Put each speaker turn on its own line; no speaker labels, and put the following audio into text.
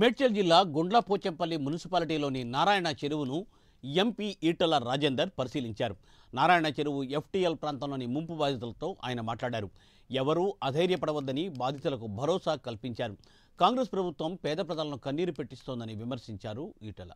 మేడ్చల్ జిల్లా గుండ్లపోచంపల్లి మున్సిపాలిటీలోని నారాయణ చెరువును ఎంపీ ఈటల రాజేందర్ పరిశీలించారు నారాయణ చెరువు ఎఫ్టీఎల్ ప్రాంతంలోని ముంపు బాధితులతో ఆయన మాట్లాడారు ఎవరూ అధైర్యపడవద్దని బాధితులకు భరోసా కల్పించారు కాంగ్రెస్ ప్రభుత్వం పేద ప్రజలను కన్నీరు పెట్టిస్తోందని విమర్శించారు ఈటల